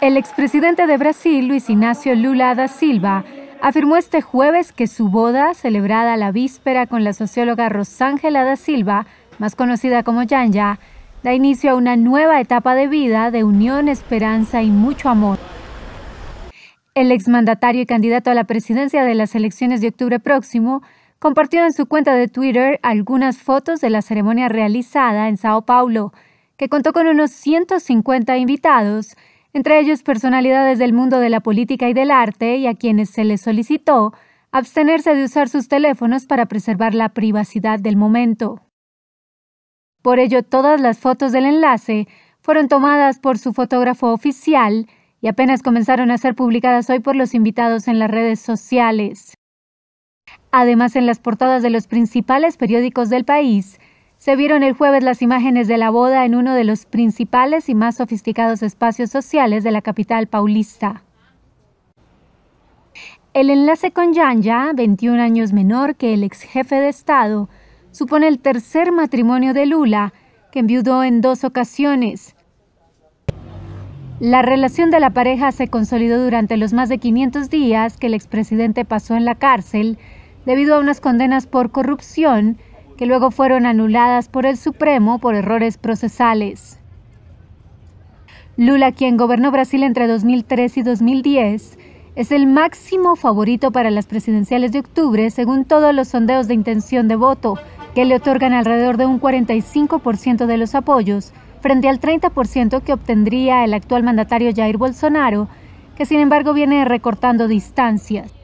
El expresidente de Brasil, Luis Ignacio Lula da Silva, afirmó este jueves que su boda, celebrada la víspera con la socióloga Rosángela da Silva, más conocida como Yanya, da inicio a una nueva etapa de vida de unión, esperanza y mucho amor. El exmandatario y candidato a la presidencia de las elecciones de octubre próximo compartió en su cuenta de Twitter algunas fotos de la ceremonia realizada en Sao Paulo, que contó con unos 150 invitados entre ellos personalidades del mundo de la política y del arte, y a quienes se les solicitó abstenerse de usar sus teléfonos para preservar la privacidad del momento. Por ello, todas las fotos del enlace fueron tomadas por su fotógrafo oficial y apenas comenzaron a ser publicadas hoy por los invitados en las redes sociales. Además, en las portadas de los principales periódicos del país se vieron el jueves las imágenes de la boda en uno de los principales y más sofisticados espacios sociales de la capital paulista. El enlace con Yanya, 21 años menor que el ex jefe de Estado, supone el tercer matrimonio de Lula, que enviudó en dos ocasiones. La relación de la pareja se consolidó durante los más de 500 días que el expresidente pasó en la cárcel debido a unas condenas por corrupción que luego fueron anuladas por el Supremo por errores procesales. Lula, quien gobernó Brasil entre 2003 y 2010, es el máximo favorito para las presidenciales de octubre, según todos los sondeos de intención de voto, que le otorgan alrededor de un 45% de los apoyos, frente al 30% que obtendría el actual mandatario Jair Bolsonaro, que sin embargo viene recortando distancias.